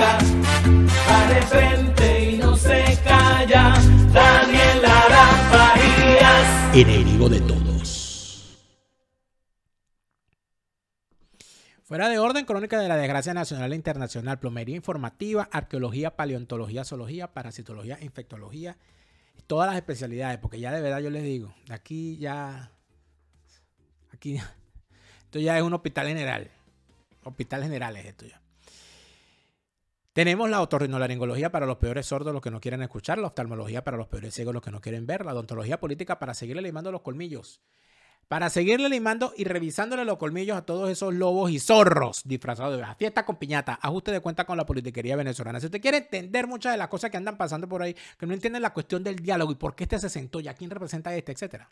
de frente y no se calla. Daniel Enemigo de todos. Fuera de orden, crónica de la desgracia nacional e internacional, plomería informativa, arqueología, paleontología, zoología, parasitología, infectología, todas las especialidades, porque ya de verdad yo les digo, de aquí ya, aquí ya, esto ya es un hospital general, hospital general es esto ya. Tenemos la otorrinolaringología para los peores sordos, los que no quieren escuchar, la oftalmología para los peores ciegos, los que no quieren ver, la odontología política para seguirle limando los colmillos. Para seguirle limando y revisándole los colmillos a todos esos lobos y zorros disfrazados de Fiesta con piñata, ajuste de cuenta con la politiquería venezolana. Si usted quiere entender muchas de las cosas que andan pasando por ahí, que no entienden la cuestión del diálogo y por qué este se sentó y a quién representa este, etcétera.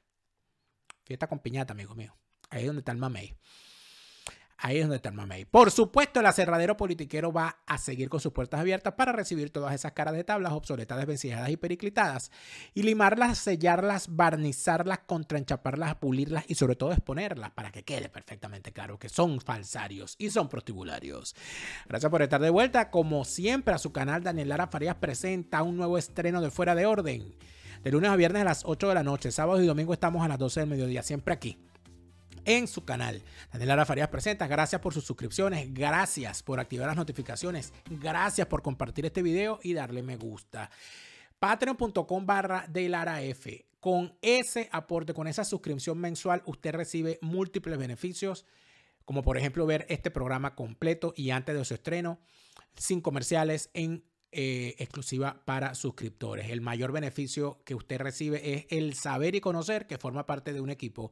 Fiesta con piñata, amigo mío. Ahí es donde está el mamey. Ahí es donde está el Por supuesto, el aserradero politiquero va a seguir con sus puertas abiertas para recibir todas esas caras de tablas obsoletas, desvencijadas y periclitadas, y limarlas, sellarlas, barnizarlas, contraenchaparlas, pulirlas y sobre todo exponerlas para que quede perfectamente claro que son falsarios y son prostibularios. Gracias por estar de vuelta. Como siempre, a su canal Daniel Lara Farías presenta un nuevo estreno de Fuera de Orden. De lunes a viernes a las 8 de la noche, sábado y domingo estamos a las 12 del mediodía, siempre aquí en su canal. Daniela Lara Farías presenta, gracias por sus suscripciones, gracias por activar las notificaciones, gracias por compartir este video y darle me gusta. Patreon.com barra de Lara F. Con ese aporte, con esa suscripción mensual, usted recibe múltiples beneficios, como por ejemplo ver este programa completo y antes de su estreno, sin comerciales, en eh, exclusiva para suscriptores. El mayor beneficio que usted recibe es el saber y conocer que forma parte de un equipo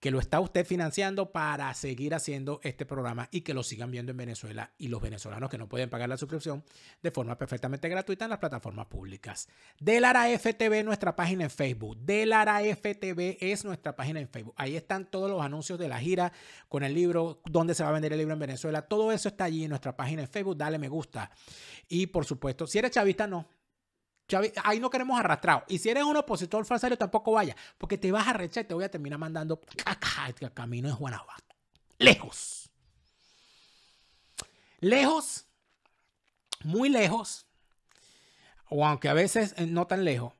que lo está usted financiando para seguir haciendo este programa y que lo sigan viendo en Venezuela y los venezolanos que no pueden pagar la suscripción de forma perfectamente gratuita en las plataformas públicas. Delaraftv FTV, nuestra página en Facebook. Delara FTV es nuestra página en Facebook. Ahí están todos los anuncios de la gira con el libro, dónde se va a vender el libro en Venezuela. Todo eso está allí en nuestra página en Facebook. Dale me gusta. Y por supuesto, si eres chavista, no ahí no queremos arrastrado. Y si eres un opositor falsario, tampoco vaya, porque te vas a rechar y te voy a terminar mandando El camino de Guanajuato. Lejos. Lejos, muy lejos, o aunque a veces eh, no tan lejos,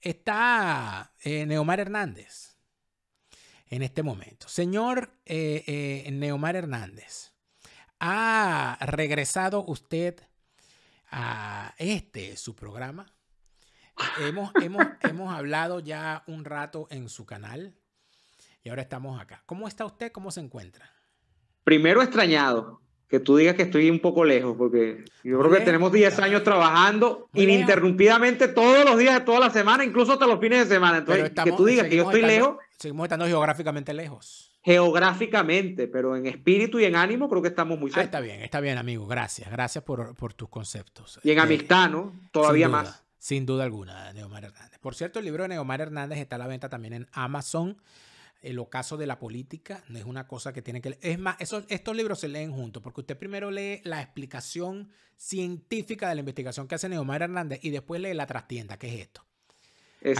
está eh, Neomar Hernández en este momento. Señor eh, Neomar Hernández, ha regresado usted a este, su programa hemos, hablado ya un rato en su canal y ahora estamos acá. ¿Cómo está usted? ¿Cómo se encuentra? Primero extrañado, que tú digas que estoy un poco lejos, porque yo creo que tenemos 10 años trabajando ininterrumpidamente todos los días de toda la semana, incluso hasta los fines de semana. Entonces, que tú digas que yo estoy lejos. Seguimos estando geográficamente lejos. Geográficamente, pero en espíritu y en ánimo creo que estamos muy ah, cerca. está bien, está bien, amigo. Gracias, gracias por, tus conceptos. Y en eh, amistad, ¿no? Todavía más sin duda alguna, Neomar Hernández. Por cierto, el libro de Neomar Hernández está a la venta también en Amazon. El ocaso de la política no es una cosa que tiene que... Es más, estos libros se leen juntos, porque usted primero lee la explicación científica de la investigación que hace Neomar Hernández y después lee la trastienda, que es esto.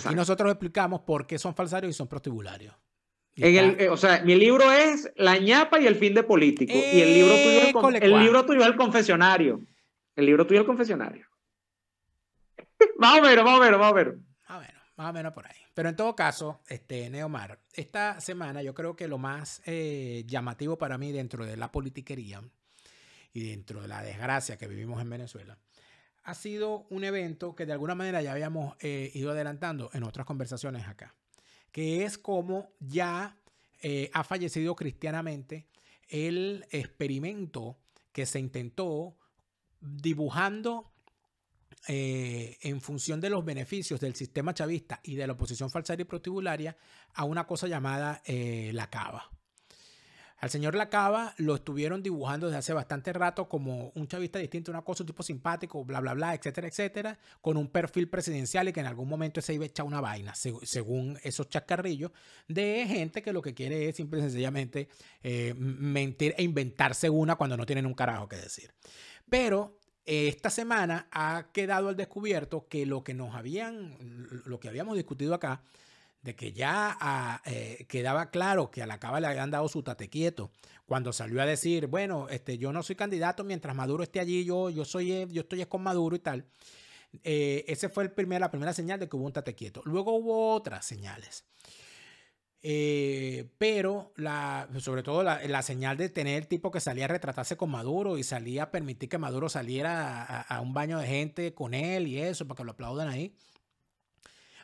Aquí nosotros explicamos por qué son falsarios y son prostibularios. Eh, o sea, mi libro es La ñapa y el fin de político. y el libro el, el libro tuyo es el confesionario. El libro tuyo es el confesionario. más o menos, más o menos, más o menos. Más o menos, más o menos por ahí. Pero en todo caso, este, Neomar, esta semana yo creo que lo más eh, llamativo para mí dentro de la politiquería y dentro de la desgracia que vivimos en Venezuela ha sido un evento que de alguna manera ya habíamos eh, ido adelantando en otras conversaciones acá, que es como ya eh, ha fallecido cristianamente el experimento que se intentó dibujando eh, en función de los beneficios del sistema chavista y de la oposición falsaria y protibularia a una cosa llamada eh, la cava. Al señor cava lo estuvieron dibujando desde hace bastante rato como un chavista distinto, una cosa, un tipo simpático, bla, bla, bla, etcétera, etcétera, con un perfil presidencial y que en algún momento se iba a echar una vaina, según esos chascarrillos, de gente que lo que quiere es simple y sencillamente eh, mentir e inventarse una cuando no tienen un carajo que decir. Pero esta semana ha quedado al descubierto que lo que nos habían, lo que habíamos discutido acá, de que ya ah, eh, quedaba claro que a la Cava le habían dado su tatequieto cuando salió a decir, bueno, este, yo no soy candidato mientras Maduro esté allí, yo, yo, soy, eh, yo estoy con Maduro y tal. Eh, ese fue el primer, la primera señal de que hubo un tatequieto. quieto. Luego hubo otras señales. Eh, pero la, sobre todo la, la, señal de tener el tipo que salía a retratarse con Maduro y salía a permitir que Maduro saliera a, un baño de gente con él y eso, para que lo aplaudan ahí.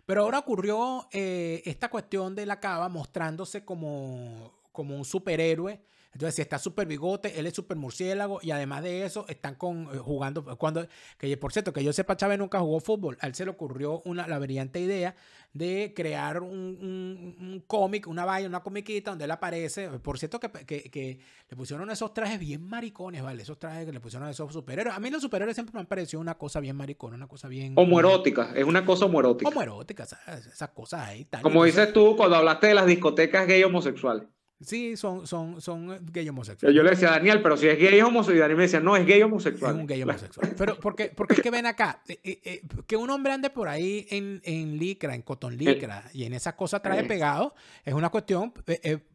Pero ahora ocurrió eh, esta cuestión de la cava mostrándose como, como un superhéroe entonces, si está súper bigote, él es súper murciélago y además de eso, están con, eh, jugando. cuando que Por cierto, que yo sepa, Chávez nunca jugó fútbol. A él se le ocurrió una, la brillante idea de crear un, cómic, una vaina, una comiquita donde él aparece. Por cierto, que, le pusieron esos trajes bien maricones, ¿vale? Esos trajes que le pusieron a esos superhéroes. A mí los superhéroes siempre me han parecido una cosa bien maricona, una cosa bien. Homoerótica, es una cosa homoerótica. Homoerótica, esas, cosas ahí. Como dices tú cuando hablaste de las discotecas gay homosexuales. Sí, son, son, son eh, gay homosexuales. Yo le decía a Daniel, pero si es gay homosexual, y Daniel me decía, no, es gay homosexual. Es un gay homosexual. pero porque, porque es que ven acá, eh, eh, que un hombre ande por ahí en, en licra, en cotón licra, y en esas cosas trae pegado, es una cuestión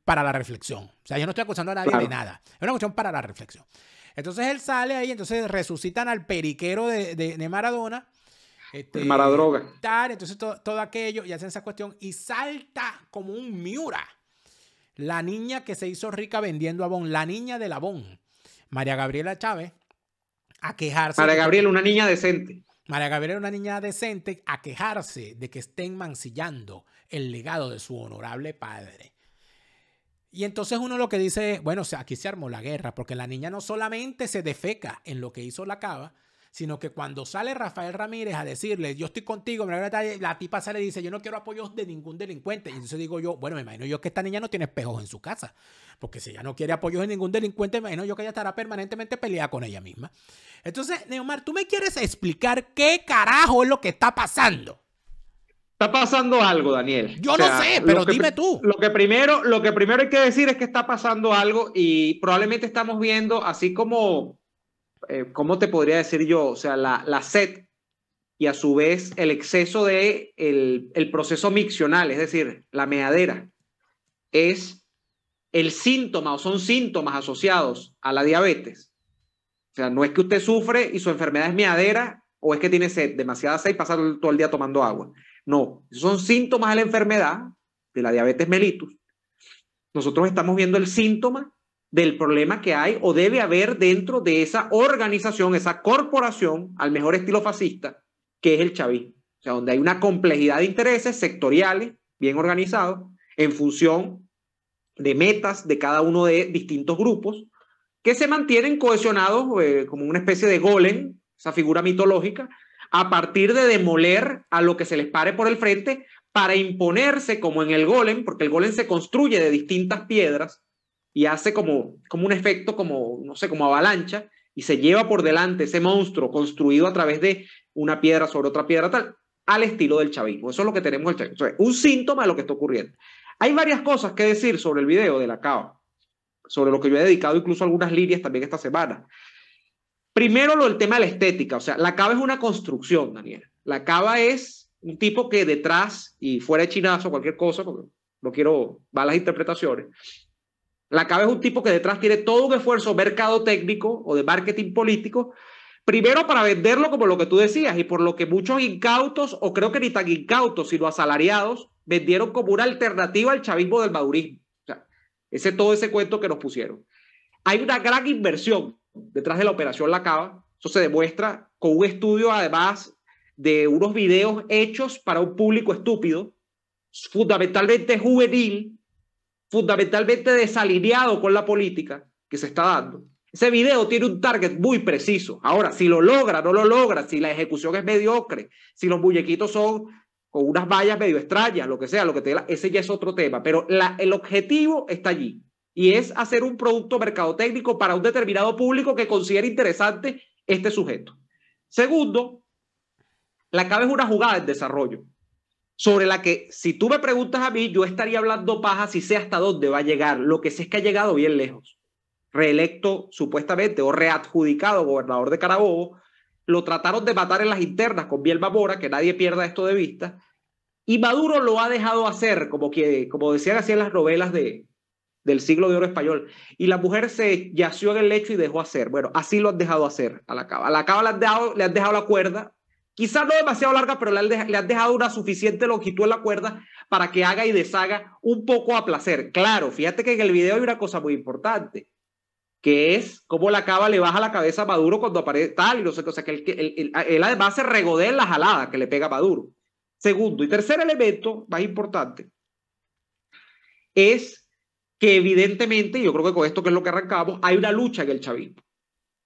para la reflexión. O sea, yo no estoy acusando a nadie de nada, es una cuestión para la reflexión. Entonces él sale ahí, entonces resucitan al periquero de, Maradona. Este, Maradroga. entonces todo aquello, y hacen esa cuestión, y salta como un miura la niña que se hizo rica vendiendo abón, la niña del abón, María Gabriela Chávez, a quejarse. María Gabriela, una niña decente. María Gabriela, una niña decente, a quejarse de que estén mancillando el legado de su honorable padre. Y entonces uno lo que dice, bueno, aquí se armó la guerra, porque la niña no solamente se defeca en lo que hizo la cava, sino que cuando sale Rafael Ramírez a decirle, yo estoy contigo, la tipa sale y dice, yo no quiero apoyos de ningún delincuente. Y entonces digo yo, bueno, me imagino yo que esta niña no tiene espejos en su casa, porque si ella no quiere apoyos de ningún delincuente, me imagino yo que ella estará permanentemente peleada con ella misma. Entonces, Neomar, tú me quieres explicar qué carajo es lo que está pasando. Está pasando algo, Daniel. Yo no sé, pero dime tú. Lo que, primero, lo que primero hay que decir es que está pasando algo y probablemente estamos viendo, así como eh, ¿cómo te podría decir yo? O sea, la, sed y a su vez el exceso de el, proceso miccional, es decir, la meadera, es el síntoma o son síntomas asociados a la diabetes. O sea, no es que usted sufre y su enfermedad es meadera o es que tiene sed, demasiada sed y pasa todo el día tomando agua. No, son síntomas de la enfermedad, de la diabetes mellitus. Nosotros estamos viendo el síntoma del problema que hay o debe haber dentro de esa organización, esa corporación, al mejor estilo fascista, que es el chavismo. O sea, donde hay una complejidad de intereses sectoriales bien organizados en función de metas de cada uno de distintos grupos que se mantienen cohesionados eh, como una especie de golem, esa figura mitológica, a partir de demoler a lo que se les pare por el frente para imponerse como en el golem, porque el golem se construye de distintas piedras y hace como, como un efecto, como, no sé, como avalancha, y se lleva por delante ese monstruo construido a través de una piedra sobre otra piedra, tal, al estilo del chavismo. Eso es lo que tenemos un síntoma de lo que está ocurriendo. Hay varias cosas que decir sobre el video de la cava, sobre lo que yo he dedicado incluso algunas líneas también esta semana. Primero lo del tema de la estética, o sea, la cava es una construcción, Daniel. La cava es un tipo que detrás y fuera de chinazo, cualquier cosa, porque no quiero malas interpretaciones, la Cava es un tipo que detrás tiene todo un esfuerzo mercado técnico o de marketing político, primero para venderlo como lo que tú decías y por lo que muchos incautos, o creo que ni tan incautos, sino asalariados, vendieron como una alternativa al chavismo del madurismo. O sea, ese todo ese cuento que nos pusieron. Hay una gran inversión detrás de la operación La Cava. Eso se demuestra con un estudio, además, de unos videos hechos para un público estúpido, fundamentalmente juvenil, fundamentalmente desalineado con la política que se está dando. Ese video tiene un target muy preciso. Ahora, si lo logra, no lo logra, si la ejecución es mediocre, si los muñequitos son con unas vallas medio extrañas, lo que sea, lo que te ese ya es otro tema, pero el objetivo está allí y es hacer un producto mercadotécnico para un determinado público que considere interesante este sujeto. Segundo, la clave es una jugada en desarrollo sobre la que si tú me preguntas a mí, yo estaría hablando paja si sé hasta dónde va a llegar. Lo que sé es que ha llegado bien lejos. Reelecto supuestamente o readjudicado gobernador de Carabobo, lo trataron de matar en las internas con Bielma Mora, que nadie pierda esto de vista, y Maduro lo ha dejado hacer, como, que, como decían así en las novelas de, del siglo de oro español, y la mujer se yació en el lecho y dejó hacer. Bueno, así lo han dejado hacer a la cava. A la cava le dejado, le han dejado la cuerda Quizás no demasiado larga, pero le han dejado una suficiente longitud en la cuerda para que haga y deshaga un poco a placer. Claro, fíjate que en el video hay una cosa muy importante, que es cómo la cava le baja la cabeza a Maduro cuando aparece tal y no sé qué. O sea, que él, él además se regodea en la jalada que le pega a Maduro. Segundo y tercer elemento más importante es que evidentemente, yo creo que con esto que es lo que arrancamos, hay una lucha en el chavismo.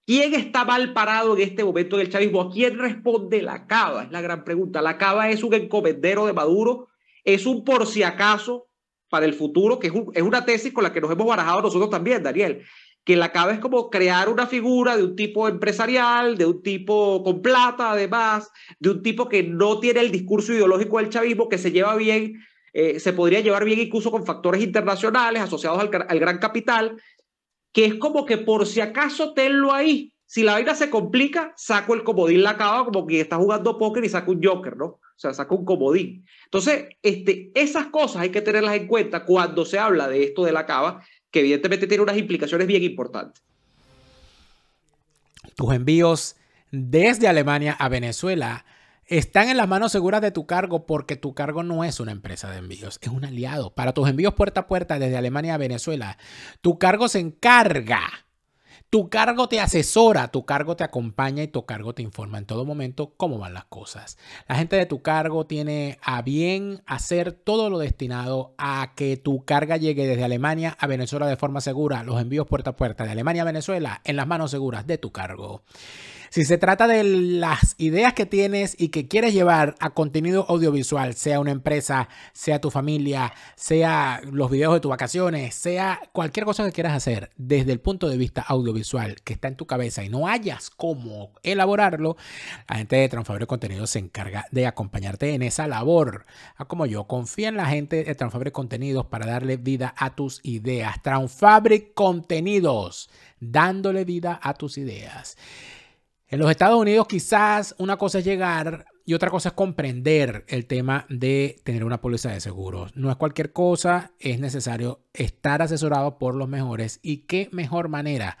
¿Quién está mal parado en este momento del chavismo? ¿A quién responde la cava? Es la gran pregunta. La cava es un encomendero de Maduro, es un por si acaso para el futuro, que es, una tesis con la que nos hemos barajado nosotros también, Daniel, que la cava es como crear una figura de un tipo empresarial, de un tipo con plata además, de un tipo que no tiene el discurso ideológico del chavismo, que se lleva bien eh, se podría llevar bien incluso con factores internacionales asociados al, al, gran capital, que es como que por si acaso tenlo ahí. Si la vaina se complica, saco el comodín la cava, como que está jugando póker y saco un joker, ¿no? O sea, saco un comodín. Entonces, este, esas cosas hay que tenerlas en cuenta cuando se habla de esto de la cava, que evidentemente tiene unas implicaciones bien importantes. Tus envíos desde Alemania a Venezuela están en las manos seguras de tu cargo porque tu cargo no es una empresa de envíos, es un aliado. Para tus envíos puerta a puerta desde Alemania a Venezuela, tu cargo se encarga. Tu cargo te asesora, tu cargo te acompaña y tu cargo te informa en todo momento cómo van las cosas. La gente de tu cargo tiene a bien hacer todo lo destinado a que tu carga llegue desde Alemania a Venezuela de forma segura. Los envíos puerta a puerta de Alemania a Venezuela en las manos seguras de tu cargo. Si se trata de las ideas que tienes y que quieres llevar a contenido audiovisual, sea una empresa, sea tu familia, sea los videos de tus vacaciones, sea cualquier cosa que quieras hacer desde el punto de vista audiovisual que está en tu cabeza y no hayas cómo elaborarlo, la gente de Transfabric Contenidos se encarga de acompañarte en esa labor. Ah, como yo, confía en la gente de Transfabric Contenidos para darle vida a tus ideas. Transfabric Contenidos, dándole vida a tus ideas. En los Estados Unidos quizás una cosa es llegar y otra cosa es comprender el tema de tener una póliza de seguros. No es cualquier cosa, es necesario estar asesorado por los mejores. Y qué mejor manera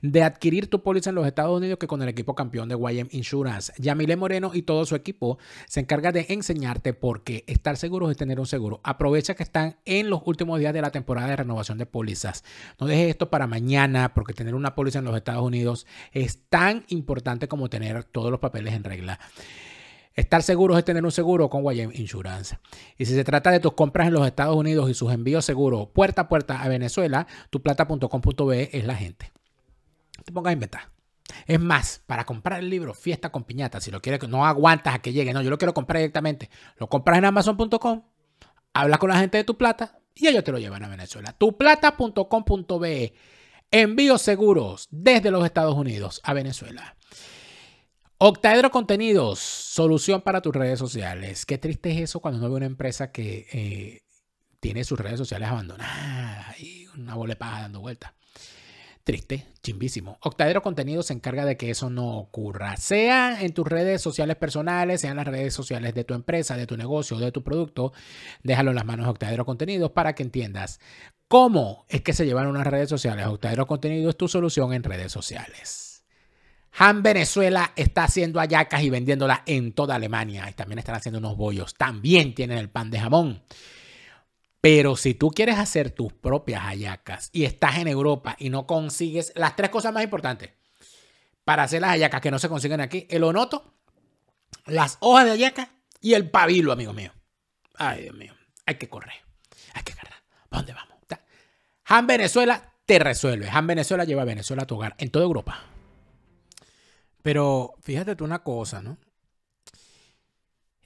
de adquirir tu póliza en los Estados Unidos que con el equipo campeón de YM Insurance. Yamile Moreno y todo su equipo se encarga de enseñarte por qué estar seguros es tener un seguro. Aprovecha que están en los últimos días de la temporada de renovación de pólizas. No dejes esto para mañana, porque tener una póliza en los Estados Unidos es tan importante como tener todos los papeles en regla. Estar seguros es tener un seguro con Guayem Insurance. Y si se trata de tus compras en los Estados Unidos y sus envíos seguros puerta a puerta a Venezuela, tuplata.com.be es la gente. te pongas a inventar. Es más, para comprar el libro Fiesta con Piñata, si lo quieres, no aguantas a que llegue. No, yo lo quiero comprar directamente. Lo compras en amazon.com, hablas con la gente de tu plata y ellos te lo llevan a Venezuela. Tuplata.com.be Envíos seguros desde los Estados Unidos a Venezuela. Octaedro Contenidos, solución para tus redes sociales. Qué triste es eso cuando uno ve una empresa que eh, tiene sus redes sociales abandonadas y una bola dando vuelta. Triste, chimbísimo. Octaedro Contenidos se encarga de que eso no ocurra. Sea en tus redes sociales personales, sean las redes sociales de tu empresa, de tu negocio, de tu producto, déjalo en las manos de Octadero Contenidos para que entiendas cómo es que se llevan unas redes sociales. Octaedro Contenido es tu solución en redes sociales. Han Venezuela está haciendo ayacas y vendiéndolas en toda Alemania. Y también están haciendo unos bollos. También tienen el pan de jamón. Pero si tú quieres hacer tus propias ayacas y estás en Europa y no consigues las tres cosas más importantes para hacer las ayacas que no se consiguen aquí, el onoto, las hojas de ayaca y el pabilo, amigo mío. Ay, Dios mío, hay que correr, hay que cargar. ¿Para dónde vamos? Han Venezuela te resuelve. Han Venezuela lleva a Venezuela a tu hogar en toda Europa. Pero fíjate tú una cosa, ¿no?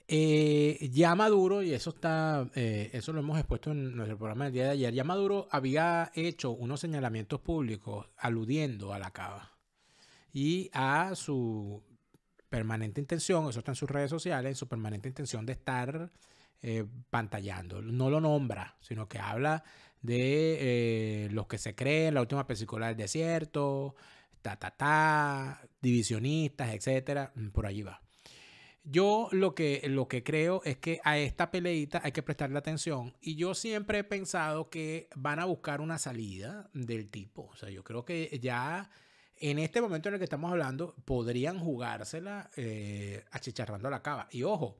Eh, ya Maduro, y eso está, eh, eso lo hemos expuesto en nuestro programa del día de ayer, ya Maduro había hecho unos señalamientos públicos aludiendo a la cava y a su permanente intención, eso está en sus redes sociales, su permanente intención de estar eh, pantallando. No lo nombra, sino que habla de los que se creen, la última película del desierto, ta, divisionistas, etcétera, mm, por allí va. Yo lo que, lo que creo es que a esta peleita hay que prestarle atención y yo siempre he pensado que van a buscar una salida del tipo. O sea, yo creo que ya en este momento en el que estamos hablando podrían jugársela eh, achicharrando la cava. Y ojo,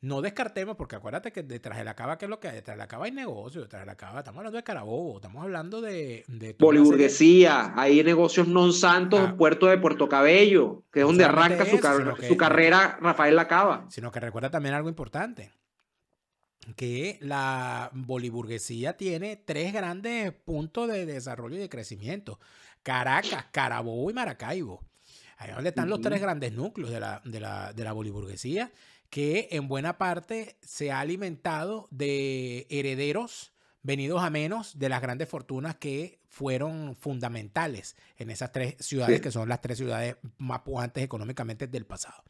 no descartemos, porque acuérdate que detrás de la cava, ¿qué es lo que hay? Detrás de la cava hay negocio, detrás de la cava estamos hablando de Carabobo, estamos hablando de... boliburguesía hay negocios non santos, ah. puerto de Puerto Cabello, que es donde arranca su, su, carrera Rafael la Sino que recuerda también algo importante que la boliburguesía tiene tres grandes puntos de desarrollo y de crecimiento. Caracas, Carabobo y Maracaibo. Ahí es donde están los tres grandes núcleos de la, de la, de la boliburguesía que en buena parte se ha alimentado de herederos venidos a menos de las grandes fortunas que fueron fundamentales en esas tres ciudades, que son las tres ciudades más pujantes económicamente del pasado.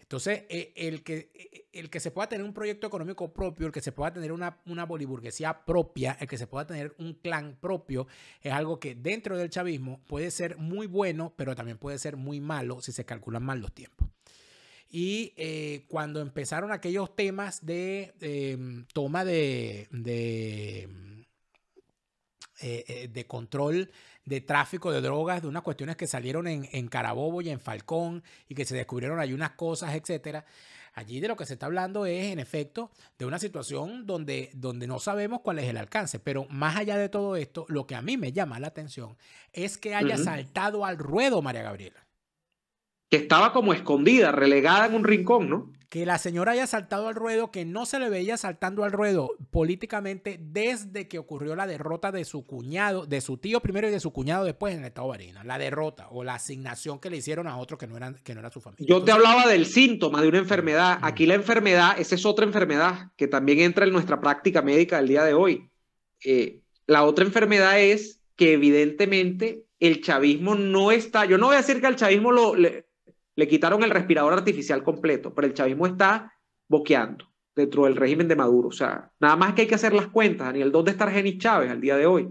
Entonces, eh, el que, eh, el que se pueda tener un proyecto económico propio, el que se pueda tener una, una boliburguesía propia, el que se pueda tener un clan propio, es algo que dentro del chavismo puede ser muy bueno, pero también puede ser muy malo si se calculan mal los tiempos. Y eh, cuando empezaron aquellos temas de em, toma de, eh, eh, de, control de tráfico de drogas, de unas cuestiones que salieron en, en, Carabobo y en Falcón y que se descubrieron hay unas cosas, etcétera. Allí de lo que se está hablando es, en efecto, de una situación donde, donde no sabemos cuál es el alcance. Pero más allá de todo esto, lo que a mí me llama la atención es que haya saltado al ruedo María Gabriela que estaba como escondida, relegada en un rincón, ¿no? Que la señora haya saltado al ruedo, que no se le veía saltando al ruedo políticamente desde que ocurrió la derrota de su cuñado, de su tío primero y de su cuñado después en el estado de La derrota o la asignación que le hicieron a otro que no eran, que no era su familia. Yo te hablaba del síntoma de una enfermedad. Aquí la enfermedad, esa es otra enfermedad que también entra en nuestra práctica médica del día de hoy. Eh, la otra enfermedad es que evidentemente el chavismo no está, yo no voy a decir que al chavismo lo, le quitaron el respirador artificial completo, pero el chavismo está boqueando dentro del régimen de Maduro. O sea, nada más que hay que hacer las cuentas, Daniel, ¿dónde está Argenis Chávez al día de hoy?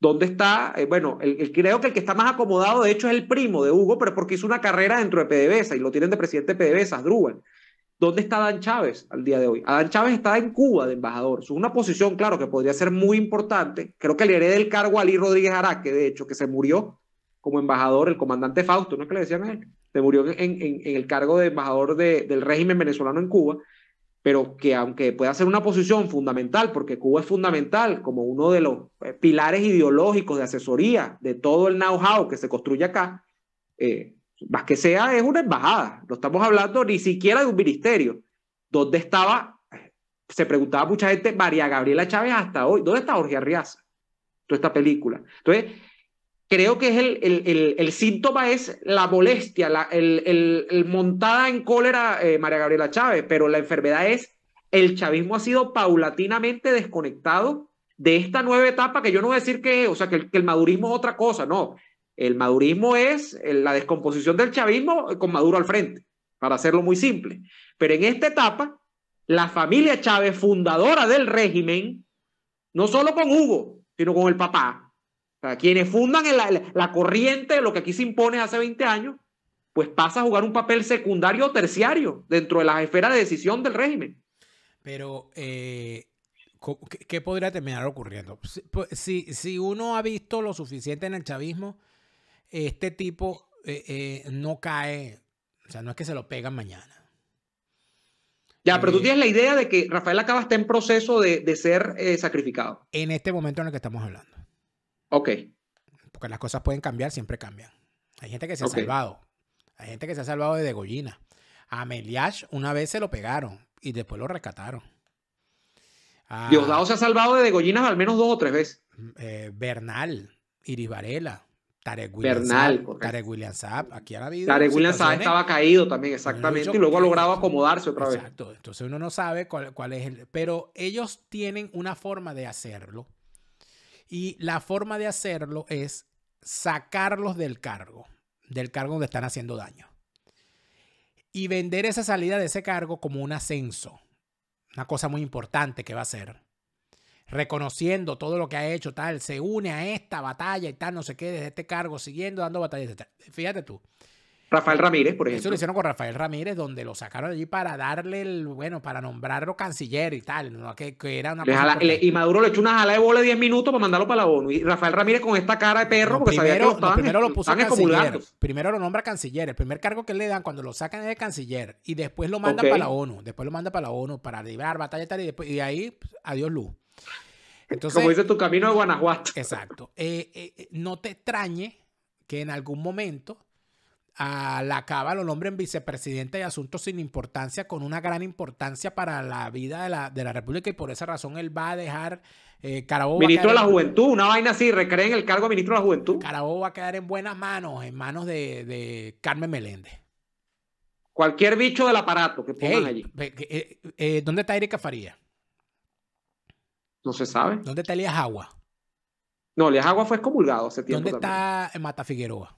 ¿Dónde está? Eh, bueno, el, creo que el que está más acomodado, de hecho, es el primo de Hugo, pero porque hizo una carrera dentro de PDVSA y lo tienen de presidente de PDVSA, ¿Dónde está Adán Chávez al día de hoy? Adán Chávez está en Cuba de embajador. Es una posición, claro, que podría ser muy importante. Creo que le heredé el cargo a Ali Rodríguez Araque, de hecho, que se murió como embajador, el comandante Fausto, ¿no es que le decían a él? se murió en, el cargo de embajador del régimen venezolano en Cuba, pero que aunque pueda ser una posición fundamental, porque Cuba es fundamental como uno de los eh, pilares ideológicos de asesoría de todo el know-how que se construye acá, eh, más que sea es una embajada, no estamos hablando ni siquiera de un ministerio, ¿Dónde estaba, se preguntaba mucha gente, María Gabriela Chávez hasta hoy, ¿dónde está Jorge Arriaza? Toda esta película. Entonces, creo que es el, síntoma es la molestia, la, montada en cólera eh, María Gabriela Chávez, pero la enfermedad es el chavismo ha sido paulatinamente desconectado de esta nueva etapa que yo no voy a decir que, o sea, que que el madurismo es otra cosa, no. El madurismo es la descomposición del chavismo con Maduro al frente, para hacerlo muy simple. Pero en esta etapa, la familia Chávez, fundadora del régimen, no solo con Hugo, sino con el papá, quienes fundan la, corriente de lo que aquí se impone hace 20 años, pues pasa a jugar un papel secundario o terciario dentro de las esferas de decisión del régimen. Pero, eh, ¿qué podría terminar ocurriendo? Pues, si, uno ha visto lo suficiente en el chavismo, este tipo eh, eh, no cae, o sea, no es que se lo pegan mañana. Ya, pero tú tienes la idea de que Rafael Acaba está en proceso de, ser sacrificado. En este momento en el que estamos hablando. Ok. Porque las cosas pueden cambiar, siempre cambian. Hay gente que se ha salvado. Hay gente que se ha salvado de degollina. A Meliash una vez se lo pegaron y después lo rescataron. Diosdado se ha salvado de degollinas al menos dos o tres veces. Mm, eh, Bernal, Iris Varela, Tarek William Bernal, aquí ha habido. Tarek William estaba caído también, exactamente, y luego ha logrado acomodarse otra vez. Exacto, entonces uno no sabe cuál es el. Pero ellos tienen una forma de hacerlo y la forma de hacerlo es sacarlos del cargo, del cargo donde están haciendo daño. Y vender esa salida de ese cargo como un ascenso. Una cosa muy importante que va a ser. Reconociendo todo lo que ha hecho, tal, se une a esta batalla y tal, no se quede desde este cargo, siguiendo dando batallas, Fíjate tú, Rafael Ramírez, por ejemplo. Eso lo hicieron con Rafael Ramírez, donde lo sacaron allí para darle el, bueno, para nombrarlo canciller y tal, ¿no? que, era una Y Maduro le echó una jala de bola de 10 minutos para mandarlo para la ONU. Y Rafael Ramírez con esta cara de perro, porque sabía que lo estaban, primero lo puso canciller, Primero lo nombra canciller. El primer cargo que le dan cuando lo sacan es de canciller. Y después lo mandan para la ONU. Después lo mandan para la ONU para librar batalla y tal. Y, después, y de ahí, pues, adiós luz. Entonces, Como dice tu camino de Guanajuato. Exacto. Eh, eh, eh, no te extrañe que en algún momento a la Cava lo nombren vicepresidente de asuntos sin importancia, con una gran importancia para la vida de la, República y por esa razón él va a dejar eh, Carabobo. Ministro de la Juventud, una vaina así, recreen el cargo de ministro de la Juventud. Carabobo va a quedar en buenas manos, en manos de, Carmen Meléndez. Cualquier bicho del aparato que pongan allí. Eh, eh, ¿Dónde está Erika Faría? No se sabe. ¿Dónde está Elías Agua? No, Elías Agua fue excomulgado hace tiempo. ¿Dónde está Mata Figueroa?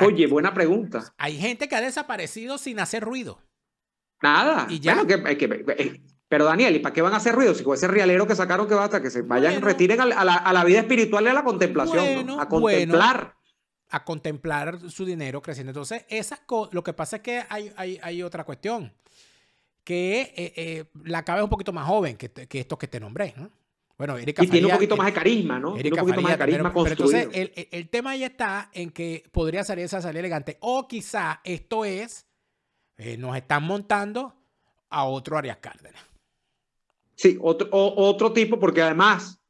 Oye, buena pregunta. Hay gente que ha desaparecido sin hacer ruido. Nada. Eh, eh, pero Daniel, ¿y para qué van a hacer ruido? Si con ese rialero que sacaron que va hasta que se vayan, retiren a la, vida espiritual y a la contemplación, a contemplar a contemplar su dinero creciendo. Entonces, lo que pasa es que hay, otra cuestión, que eh, la cabeza es un poquito más joven que, que estos que te nombré. ¿no? Bueno, y tiene un poquito más de carisma, ¿no? un poquito más de carisma pero, pero entonces, el, tema ya está en que podría salir esa salida elegante. O quizá esto es, eh, nos están montando a otro Arias Cárdenas. Sí, otro, otro tipo, porque además...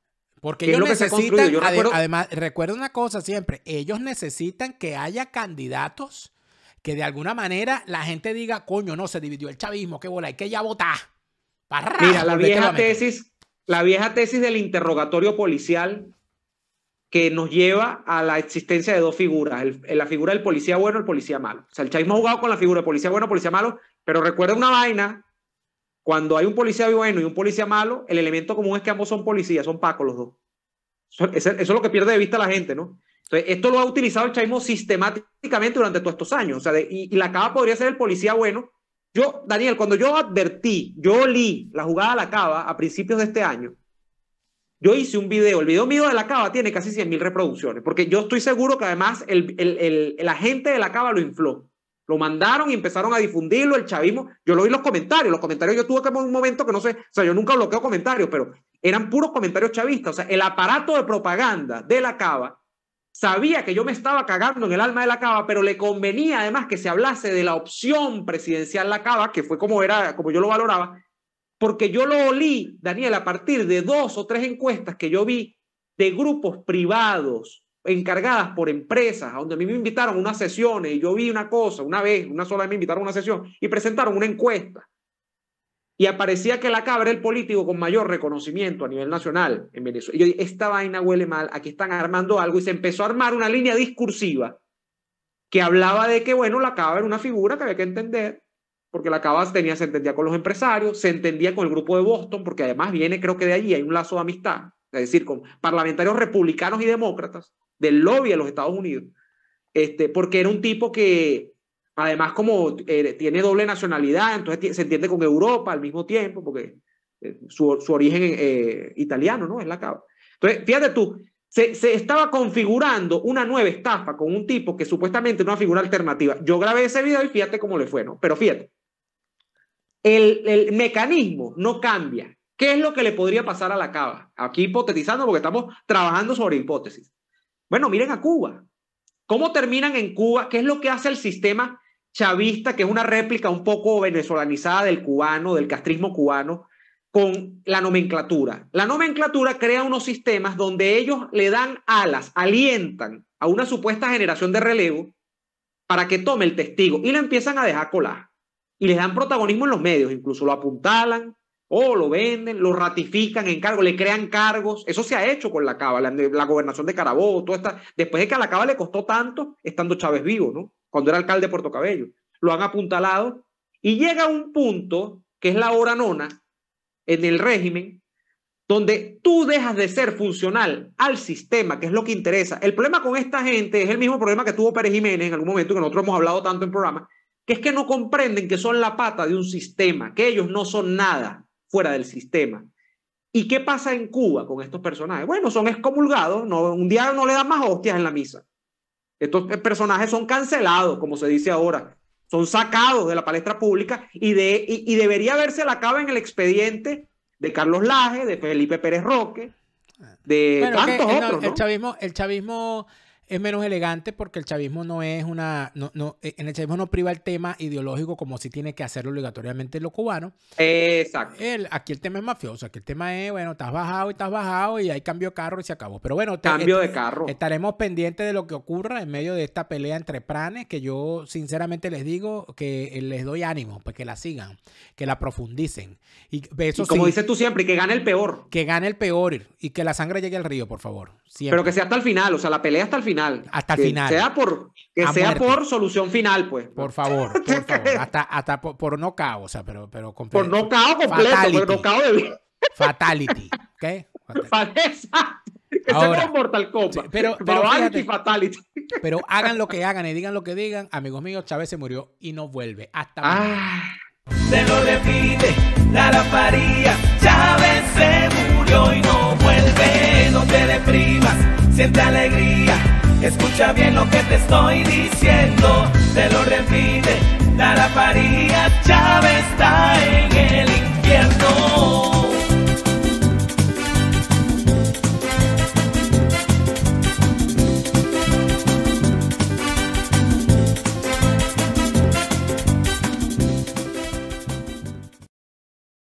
Porque ellos lo necesitan, Yo además, recuerda una cosa siempre, ellos necesitan que haya candidatos que de alguna manera la gente diga, coño, no, se dividió el chavismo, qué bola, hay que ya votar. Mira, la vieja tesis, la vieja tesis del interrogatorio policial que nos lleva a la existencia de dos figuras, la figura del policía bueno y el policía malo. O sea, el chavismo ha jugado con la figura de policía bueno, policía malo, pero recuerda una vaina, cuando hay un policía bueno y un policía malo, el elemento común es que ambos son policías, son pacos los dos. Eso, es lo que pierde de vista la gente, ¿no? Entonces, esto lo ha utilizado el chavismo sistemáticamente durante todos estos años. O sea, y, y la cava podría ser el policía bueno, yo, Daniel, cuando yo advertí, yo li la jugada de la cava a principios de este año, yo hice un video, el video mío de la cava tiene casi 100.000 reproducciones, porque yo estoy seguro que además el, el, agente de la cava lo infló. Lo mandaron y empezaron a difundirlo, el chavismo. Yo lo vi en los comentarios. Los comentarios yo tuve que un momento que no sé, o sea, yo nunca bloqueo comentarios, pero eran puros comentarios chavistas. O sea, el aparato de propaganda de la cava sabía que yo me estaba cagando en el alma de la cava, pero le convenía además que se hablase de la opción presidencial la cava, que fue como era, como yo lo valoraba, porque yo lo olí, Daniel, a partir de dos o tres encuestas que yo vi de grupos privados encargadas por empresas, a donde a mí me invitaron a unas sesiones y yo vi una cosa, una vez, una sola vez me invitaron a una sesión y presentaron una encuesta y aparecía que la cabra el político con mayor reconocimiento a nivel nacional en Venezuela. Y yo dije, esta vaina huele mal, aquí están armando algo. Y se empezó a armar una línea discursiva que hablaba de que, bueno, la cabra era una figura que había que entender, porque la cabra tenía, se entendía con los empresarios, se entendía con el grupo de Boston, porque además viene, creo que de allí hay un lazo de amistad, es decir, con parlamentarios republicanos y demócratas del lobby de los Estados Unidos, este, porque era un tipo que Además, como eh, tiene doble nacionalidad, entonces se entiende con Europa al mismo tiempo, porque eh, su, origen eh, italiano, ¿no? Es la cava. Entonces, fíjate tú, se, estaba configurando una nueva estafa con un tipo que supuestamente era una figura alternativa. Yo grabé ese video y fíjate cómo le fue, ¿no? Pero fíjate, el, el mecanismo no cambia. ¿Qué es lo que le podría pasar a la cava? Aquí hipotetizando porque estamos trabajando sobre hipótesis. Bueno, miren a Cuba. ¿Cómo terminan en Cuba? ¿Qué es lo que hace el sistema chavista, que es una réplica un poco venezolanizada del cubano, del castrismo cubano, con la nomenclatura. La nomenclatura crea unos sistemas donde ellos le dan alas, alientan a una supuesta generación de relevo para que tome el testigo y lo empiezan a dejar colar. Y les dan protagonismo en los medios, incluso lo apuntalan o lo venden, lo ratifican en cargo, le crean cargos. Eso se ha hecho con la Cava, la, gobernación de Carabobo, después de que a la Cava le costó tanto estando Chávez vivo, ¿no? cuando era alcalde de Puerto Cabello. Lo han apuntalado y llega un punto, que es la hora nona, en el régimen, donde tú dejas de ser funcional al sistema, que es lo que interesa. El problema con esta gente es el mismo problema que tuvo Pérez Jiménez en algún momento, que nosotros hemos hablado tanto en programa, que es que no comprenden que son la pata de un sistema, que ellos no son nada fuera del sistema. ¿Y qué pasa en Cuba con estos personajes? Bueno, son excomulgados, no, un día no le dan más hostias en la misa. Estos eh, personajes son cancelados, como se dice ahora, son sacados de la palestra pública y, de, y, debería verse la cava en el expediente de Carlos Laje, de Felipe Pérez Roque, de tantos otros. El chavismo, el chavismo es menos elegante porque el chavismo no es una, no, no, eh, en el chavismo no priva el tema ideológico como si tiene que hacerlo obligatoriamente los cubanos. Exacto. El, aquí el tema es mafioso, aquí el tema es, bueno, estás bajado y estás bajado y hay cambio de carro y se acabó. Pero bueno, cambio de carro. Estaremos pendientes de lo que ocurra en medio de esta pelea entre pranes que yo sinceramente les digo que eh, les doy ánimo, pues que la sigan, que la profundicen. Y, eso como dices tú siempre, que gane el peor. Que gane el peor y que la sangre llegue al río, por favor. Pero que sea hasta el final, o sea, la pelea hasta el final. Hasta el que final. Sea por, que sea por solución final, pues. Por favor, por favor. Hasta, hasta por, por no o sea, pero, pero Por no completo, pues, Fatality. Por no de... Fatality. ¿Qué? Fatality. Ese es Mortal Kombat. pero, pero, fatality. pero hagan lo que hagan y digan lo que digan. Amigos míos, Chávez se murió y no vuelve. Hasta ah. Se lo repite, la Faría. Chávez se murió y no vuelve. No te deprimas, siente alegría. Escucha bien lo que te estoy diciendo, te lo repite. la Chávez está en el infierno.